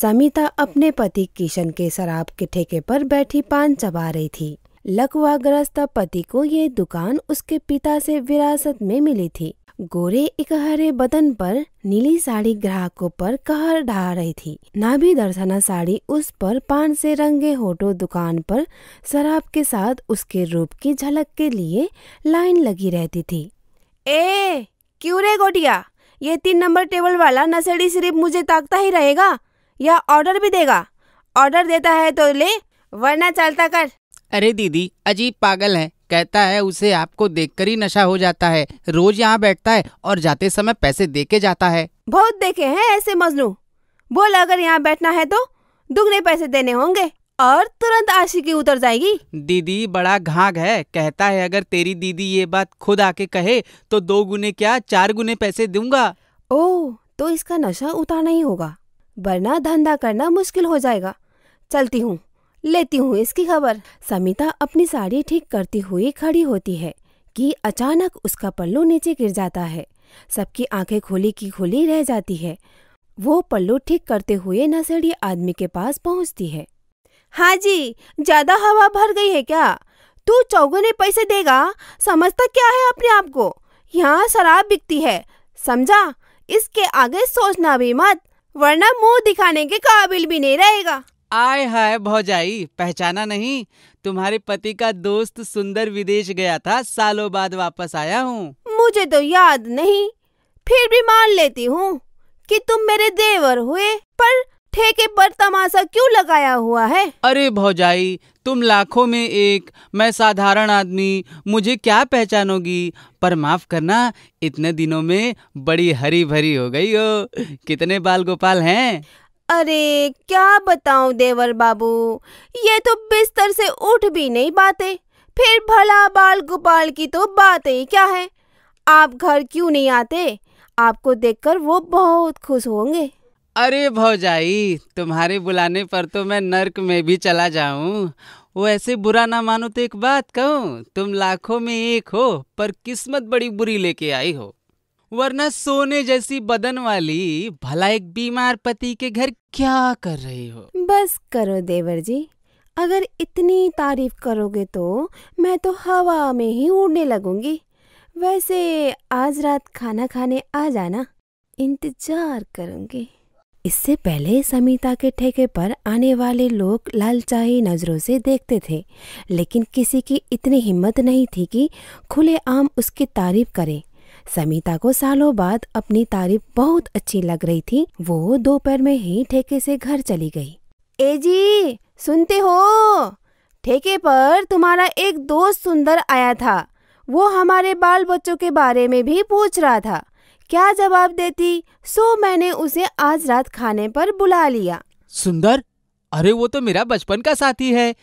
समिता अपने पति किशन के शराब के ठेके पर बैठी पान चबा रही थी लकवाग्रस्त पति को ये दुकान उसके पिता से विरासत में मिली थी गोरे एक हरे बदन पर नीली साड़ी ग्राहकों पर कहर ढा रही थी नाभि दर्शना साड़ी उस पर पान से रंगे होटो दुकान पर शराब के साथ उसके रूप की झलक के लिए लाइन लगी रहती थी ए क्यों रे गोटिया ये तीन नंबर टेबल वाला नशेड़ी सिर्फ मुझे ताकता ही रहेगा यह ऑर्डर भी देगा ऑर्डर देता है तो ले वरना चलता कर अरे दीदी अजीब पागल है कहता है उसे आपको देखकर ही नशा हो जाता है रोज यहाँ बैठता है और जाते समय पैसे दे के जाता है बहुत देखे हैं ऐसे मजनू बोल अगर यहाँ बैठना है तो दुगने पैसे देने होंगे और तुरंत आशिकी उतर जाएगी दीदी बड़ा घाघ है कहता है अगर तेरी दीदी ये बात खुद आके कहे तो दो गुने क्या चार गुने पैसे दूंगा ओ तो इसका नशा उतारना ही होगा वरना धंधा करना मुश्किल हो जाएगा चलती हूँ लेती हूँ इसकी खबर समिता अपनी साड़ी ठीक करती हुई खड़ी होती है कि अचानक उसका पल्लू नीचे गिर जाता है सबकी आंखें खोली की खोली रह जाती है वो पल्लू ठीक करते हुए नसेड़ी आदमी के पास पहुंचती है हाँ जी ज्यादा हवा भर गई है क्या तू चौगुने पैसे देगा समझता क्या है अपने आप को यहाँ शराब बिकती है समझा इसके आगे सोचना भी मत वरना मुंह दिखाने के काबिल भी नहीं रहेगा आय हाय भौजाई पहचाना नहीं तुम्हारे पति का दोस्त सुंदर विदेश गया था सालों बाद वापस आया हूँ मुझे तो याद नहीं फिर भी मान लेती हूँ कि तुम मेरे देवर हुए पर ठेके पर तमाशा क्यों लगाया हुआ है अरे भौजाई तुम लाखों में एक मैं साधारण आदमी मुझे क्या पहचानोगी पर माफ करना इतने दिनों में बड़ी हरी भरी हो गई हो कितने बाल गोपाल हैं अरे क्या बताऊं देवर बाबू ये तो बिस्तर से उठ भी नहीं पाते फिर भला बाल गोपाल की तो बात ही क्या है आप घर क्यों नहीं आते आपको देखकर वो बहुत खुश होंगे अरे भौजाई तुम्हारे बुलाने पर तो मैं नर्क में भी चला जाऊं वो ऐसे बुरा ना मानो तो एक बात कहूँ तुम लाखों में एक हो पर किस्मत बड़ी बुरी लेके आई हो वरना सोने जैसी बदन वाली भला एक बीमार पति के घर क्या कर रही हो बस करो देवर जी अगर इतनी तारीफ करोगे तो मैं तो हवा में ही उड़ने लगूंगी वैसे आज रात खाना खाने आ जाना इंतजार करूंगी इससे पहले समीता के ठेके पर आने वाले लोग लालचाही नज़रों से देखते थे लेकिन किसी की इतनी हिम्मत नहीं थी कि आम उसकी तारीफ करें समीता को सालों बाद अपनी तारीफ बहुत अच्छी लग रही थी वो दोपहर में ही ठेके से घर चली गई ए जी सुनते हो ठेके पर तुम्हारा एक दोस्त सुंदर आया था वो हमारे बाल बच्चों के बारे में भी पूछ रहा था क्या जवाब देती सो मैंने उसे आज रात खाने पर बुला लिया सुंदर अरे वो तो मेरा बचपन का साथी है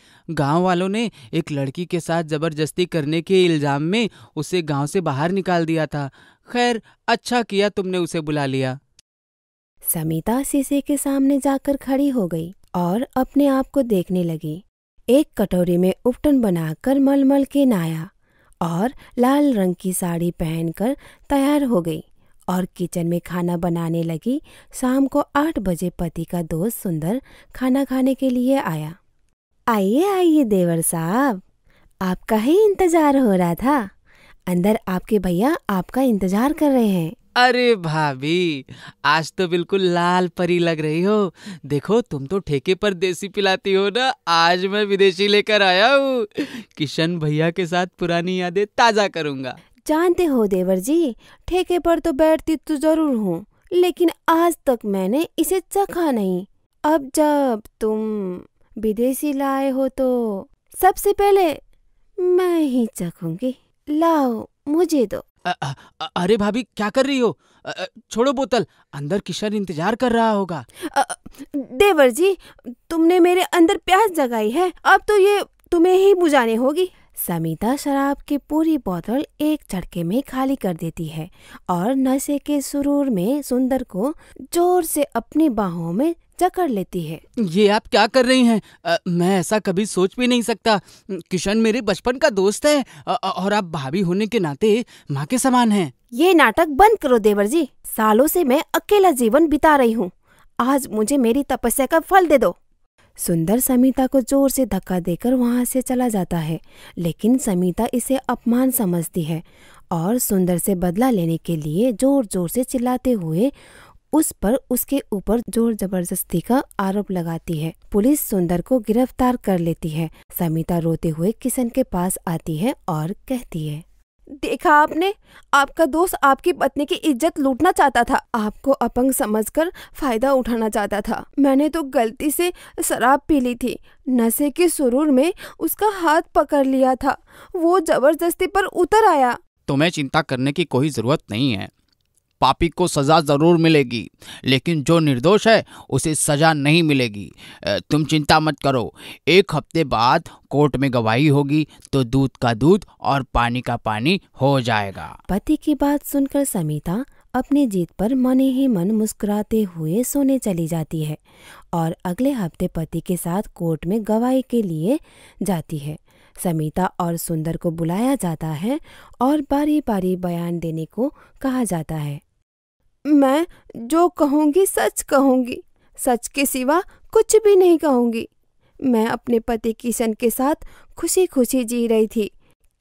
गांव वालों ने एक लड़की के साथ जबरदस्ती करने के इल्जाम में उसे गांव से बाहर निकाल दिया था खैर अच्छा किया तुमने उसे बुला लिया समीता शीशे के सामने जाकर खड़ी हो गई और अपने आप को देखने लगी एक कटोरी में उपटन बनाकर मलमल के नाया और लाल रंग की साड़ी पहनकर तैयार हो गई और किचन में खाना बनाने लगी शाम को आठ बजे पति का दोस्त सुंदर खाना खाने के लिए आया आइए आइए देवर साहब आपका ही इंतजार हो रहा था अंदर आपके भैया आपका इंतजार कर रहे हैं अरे भाभी आज तो बिल्कुल लाल परी लग रही हो देखो तुम तो ठेके पर देसी पिलाती हो ना आज मैं विदेशी लेकर आया हूँ किशन भैया के साथ पुरानी यादें ताजा करूंगा जानते हो देवर जी ठेके पर तो बैठती तो जरूर हूँ लेकिन आज तक मैंने इसे चखा नहीं अब जब तुम विदेशी लाए हो तो सबसे पहले मैं ही चखूंगी लाओ मुझे दो अरे भाभी क्या कर रही हो छोड़ो बोतल अंदर किशन इंतजार कर रहा होगा देवर जी तुमने मेरे अंदर प्यास जगाई है अब तो ये तुम्हें ही बुझाने होगी समीता शराब की पूरी बोतल एक झटके में खाली कर देती है और नशे के सुरूर में सुंदर को जोर से अपनी बाहों में जकड़ लेती है ये आप क्या कर रही हैं आ, मैं ऐसा कभी सोच भी नहीं सकता किशन मेरे बचपन का दोस्त है आ, और आप भाभी होने के नाते माँ के समान हैं। ये नाटक बंद करो देवर जी सालों से मैं अकेला जीवन बिता रही हूँ आज मुझे मेरी तपस्या का फल दे दो सुंदर समीता को जोर से धक्का देकर वहाँ से चला जाता है लेकिन समीता इसे अपमान समझती है और सुंदर से बदला लेने के लिए जोर जोर से चिल्लाते हुए उस पर उसके ऊपर जोर जबरदस्ती का आरोप लगाती है पुलिस सुंदर को गिरफ्तार कर लेती है समीता रोते हुए किशन के पास आती है और कहती है देखा आपने आपका दोस्त आपकी पत्नी की इज्जत लूटना चाहता था आपको अपंग समझकर फायदा उठाना चाहता था मैंने तो गलती से शराब पी ली थी नशे के सुरूर में उसका हाथ पकड़ लिया था वो जबरदस्ती पर उतर आया तुम्हें तो चिंता करने की कोई जरूरत नहीं है पापी को सज़ा ज़रूर मिलेगी लेकिन जो निर्दोष है उसे सज़ा नहीं मिलेगी तुम चिंता मत करो एक हफ्ते बाद कोर्ट में गवाही होगी तो दूध का दूध और पानी का पानी हो जाएगा पति की बात सुनकर समीता अपनी जीत पर मन ही मन मुस्कुराते हुए सोने चली जाती है और अगले हफ्ते पति के साथ कोर्ट में गवाही के लिए जाती है समीता और सुंदर को बुलाया जाता है और बारी बारी बयान देने को कहा जाता है मैं जो कहूँगी सच कहूँगी सच के सिवा कुछ भी नहीं कहूँगी मैं अपने पति किशन के साथ खुशी खुशी जी रही थी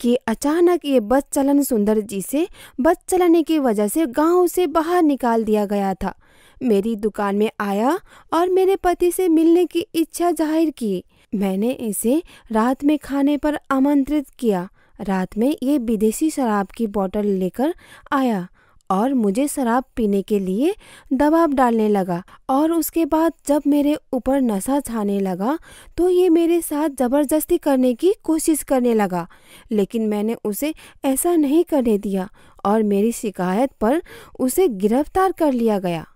कि अचानक ये बस चलन सुंदर जी से बस चलाने की वजह से गांव से बाहर निकाल दिया गया था मेरी दुकान में आया और मेरे पति से मिलने की इच्छा जाहिर की मैंने इसे रात में खाने पर आमंत्रित किया रात में ये विदेशी शराब की बोतल लेकर आया और मुझे शराब पीने के लिए दबाव डालने लगा और उसके बाद जब मेरे ऊपर नशा छाने लगा तो ये मेरे साथ ज़बरदस्ती करने की कोशिश करने लगा लेकिन मैंने उसे ऐसा नहीं करने दिया और मेरी शिकायत पर उसे गिरफ्तार कर लिया गया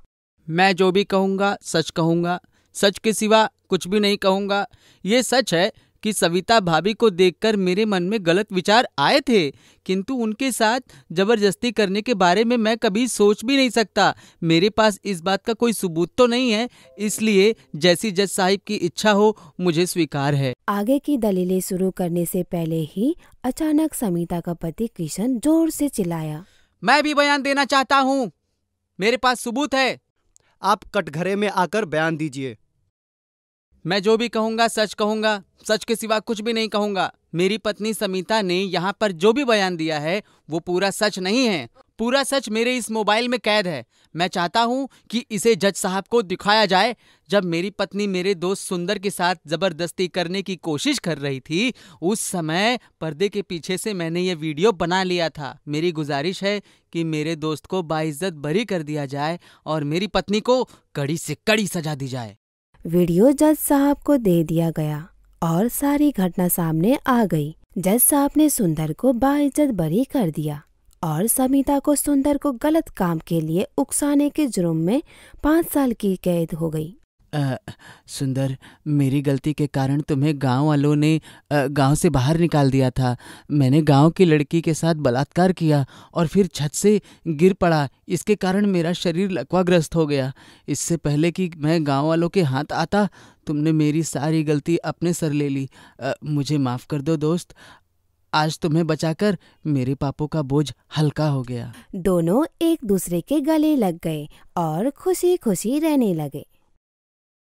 मैं जो भी कहूँगा सच कहूँगा सच के सिवा कुछ भी नहीं कहूँगा ये सच है कि सविता भाभी को देखकर मेरे मन में गलत विचार आए थे किंतु उनके साथ जबरदस्ती करने के बारे में मैं कभी सोच भी नहीं सकता मेरे पास इस बात का कोई सबूत तो नहीं है इसलिए जैसी जज साहिब की इच्छा हो मुझे स्वीकार है आगे की दलीलें शुरू करने से पहले ही अचानक समिता का पति किशन जोर से चिल्लाया मैं भी बयान देना चाहता हूँ मेरे पास सबूत है आप कटघरे में आकर बयान दीजिए मैं जो भी कहूँगा सच कहूँगा सच के सिवा कुछ भी नहीं कहूँगा मेरी पत्नी समिता ने यहाँ पर जो भी बयान दिया है वो पूरा सच नहीं है पूरा सच मेरे इस मोबाइल में कैद है मैं चाहता हूँ कि इसे जज साहब को दिखाया जाए जब मेरी पत्नी मेरे दोस्त सुंदर के साथ ज़बरदस्ती करने की कोशिश कर रही थी उस समय पर्दे के पीछे से मैंने ये वीडियो बना लिया था मेरी गुजारिश है कि मेरे दोस्त को बाइज्जत बरी कर दिया जाए और मेरी पत्नी को कड़ी से कड़ी सजा दी जाए वीडियो जज साहब को दे दिया गया और सारी घटना सामने आ गई जज साहब ने सुंदर को बाइज्जत बरी कर दिया और समिता को सुंदर को गलत काम के लिए उकसाने के जुर्म में पाँच साल की कैद हो गई आ, सुंदर मेरी गलती के कारण तुम्हें गांव वालों ने गांव से बाहर निकाल दिया था मैंने गांव की लड़की के साथ बलात्कार किया और फिर छत से गिर पड़ा इसके कारण मेरा शरीर लकवाग्रस्त हो गया इससे पहले कि मैं गांव वालों के हाथ आता तुमने मेरी सारी गलती अपने सर ले ली आ, मुझे माफ़ कर दो दोस्त आज तुम्हें बचाकर मेरे पापों का बोझ हल्का हो गया दोनों एक दूसरे के गले लग गए और खुशी खुशी रहने लगे